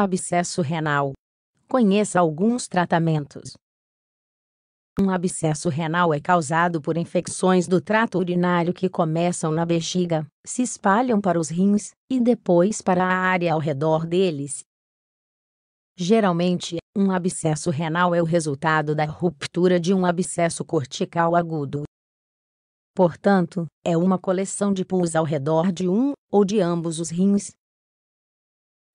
Abscesso renal. Conheça alguns tratamentos. Um abscesso renal é causado por infecções do trato urinário que começam na bexiga, se espalham para os rins e depois para a área ao redor deles. Geralmente, um abscesso renal é o resultado da ruptura de um abscesso cortical agudo. Portanto, é uma coleção de pus ao redor de um ou de ambos os rins,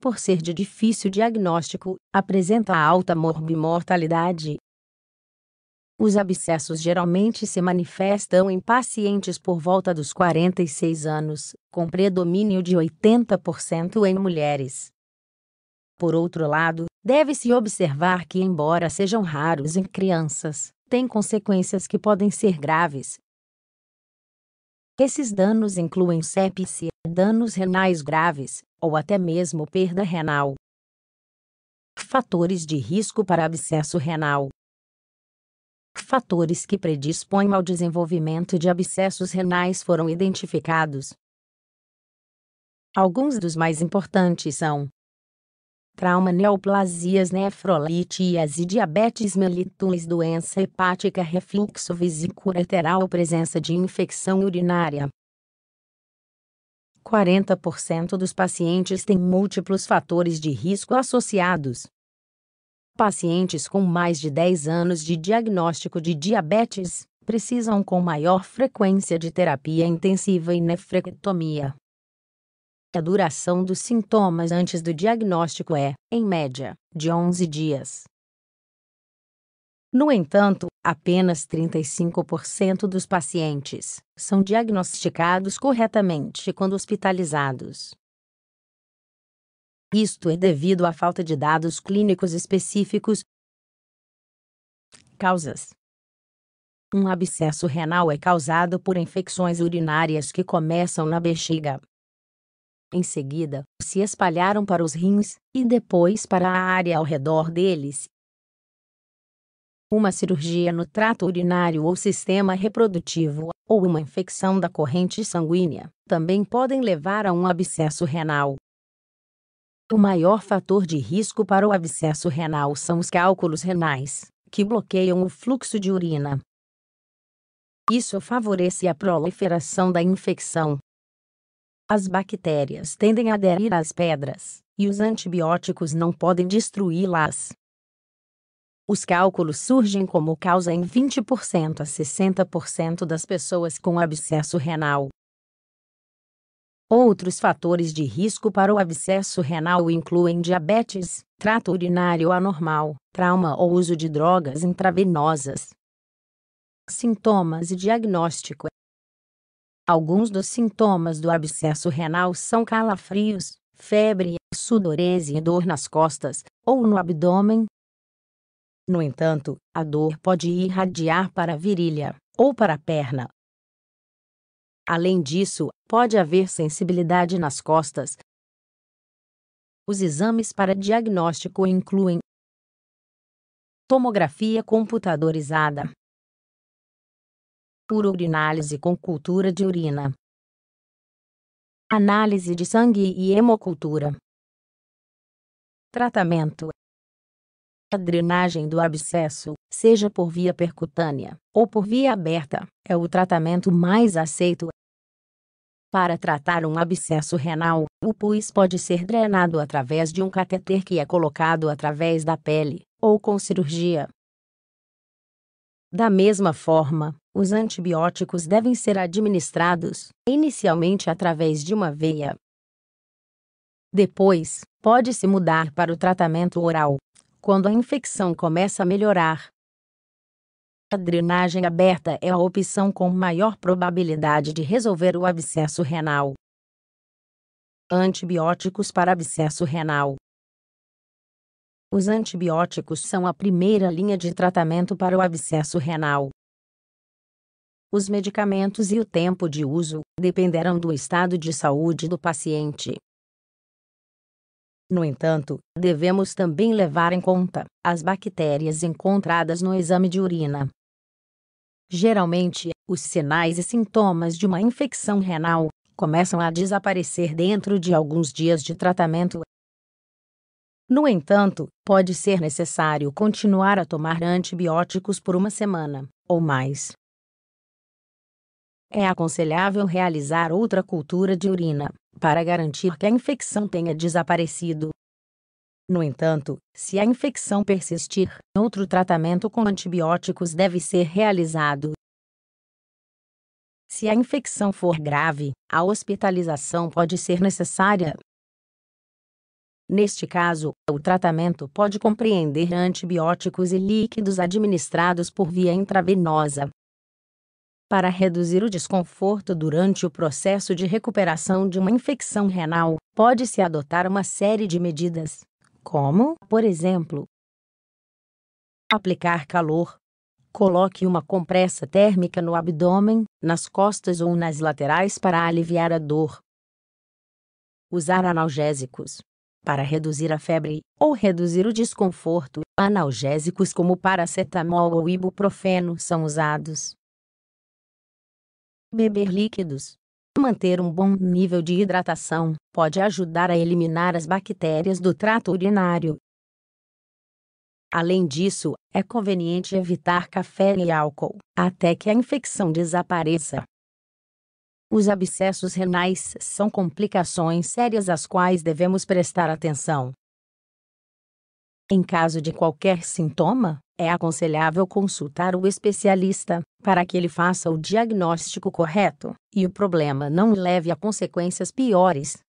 por ser de difícil diagnóstico, apresenta alta morbimortalidade. Os abscessos geralmente se manifestam em pacientes por volta dos 46 anos, com predomínio de 80% em mulheres. Por outro lado, deve-se observar que, embora sejam raros em crianças, têm consequências que podem ser graves, esses danos incluem sepsia, danos renais graves ou até mesmo perda renal. Fatores de risco para abscesso renal. Fatores que predispõem ao desenvolvimento de abscessos renais foram identificados. Alguns dos mais importantes são trauma, neoplasias, nefrolitias e diabetes mellitus, doença hepática, refluxo ou presença de infecção urinária. 40% dos pacientes têm múltiplos fatores de risco associados. Pacientes com mais de 10 anos de diagnóstico de diabetes precisam com maior frequência de terapia intensiva e nefrectomia. A duração dos sintomas antes do diagnóstico é, em média, de 11 dias. No entanto, apenas 35% dos pacientes são diagnosticados corretamente quando hospitalizados. Isto é devido à falta de dados clínicos específicos. Causas: Um abscesso renal é causado por infecções urinárias que começam na bexiga em seguida, se espalharam para os rins e depois para a área ao redor deles. Uma cirurgia no trato urinário ou sistema reprodutivo, ou uma infecção da corrente sanguínea, também podem levar a um abscesso renal. O maior fator de risco para o abscesso renal são os cálculos renais, que bloqueiam o fluxo de urina. Isso favorece a proliferação da infecção, as bactérias tendem a aderir às pedras, e os antibióticos não podem destruí-las. Os cálculos surgem como causa em 20% a 60% das pessoas com abscesso renal. Outros fatores de risco para o abscesso renal incluem diabetes, trato urinário anormal, trauma ou uso de drogas intravenosas. Sintomas e diagnóstico Alguns dos sintomas do abscesso renal são calafrios, febre, sudorese e dor nas costas ou no abdômen. No entanto, a dor pode irradiar para a virilha ou para a perna. Além disso, pode haver sensibilidade nas costas. Os exames para diagnóstico incluem tomografia computadorizada, por urinálise com cultura de urina. Análise de sangue e hemocultura. Tratamento: A drenagem do abscesso, seja por via percutânea ou por via aberta, é o tratamento mais aceito. Para tratar um abscesso renal, o pus pode ser drenado através de um cateter que é colocado através da pele, ou com cirurgia. Da mesma forma, os antibióticos devem ser administrados, inicialmente através de uma veia. Depois, pode-se mudar para o tratamento oral, quando a infecção começa a melhorar. A drenagem aberta é a opção com maior probabilidade de resolver o abscesso renal. Antibióticos para abscesso renal. Os antibióticos são a primeira linha de tratamento para o abscesso renal os medicamentos e o tempo de uso dependerão do estado de saúde do paciente. No entanto, devemos também levar em conta as bactérias encontradas no exame de urina. Geralmente, os sinais e sintomas de uma infecção renal começam a desaparecer dentro de alguns dias de tratamento. No entanto, pode ser necessário continuar a tomar antibióticos por uma semana ou mais é aconselhável realizar outra cultura de urina, para garantir que a infecção tenha desaparecido. No entanto, se a infecção persistir, outro tratamento com antibióticos deve ser realizado. Se a infecção for grave, a hospitalização pode ser necessária. Neste caso, o tratamento pode compreender antibióticos e líquidos administrados por via intravenosa, para reduzir o desconforto durante o processo de recuperação de uma infecção renal, pode-se adotar uma série de medidas, como, por exemplo, aplicar calor. Coloque uma compressa térmica no abdômen, nas costas ou nas laterais para aliviar a dor. Usar analgésicos. Para reduzir a febre ou reduzir o desconforto, analgésicos como paracetamol ou ibuprofeno são usados. Beber líquidos. Manter um bom nível de hidratação pode ajudar a eliminar as bactérias do trato urinário. Além disso, é conveniente evitar café e álcool até que a infecção desapareça. Os abscessos renais são complicações sérias às quais devemos prestar atenção. Em caso de qualquer sintoma, é aconselhável consultar o especialista para que ele faça o diagnóstico correto e o problema não leve a consequências piores.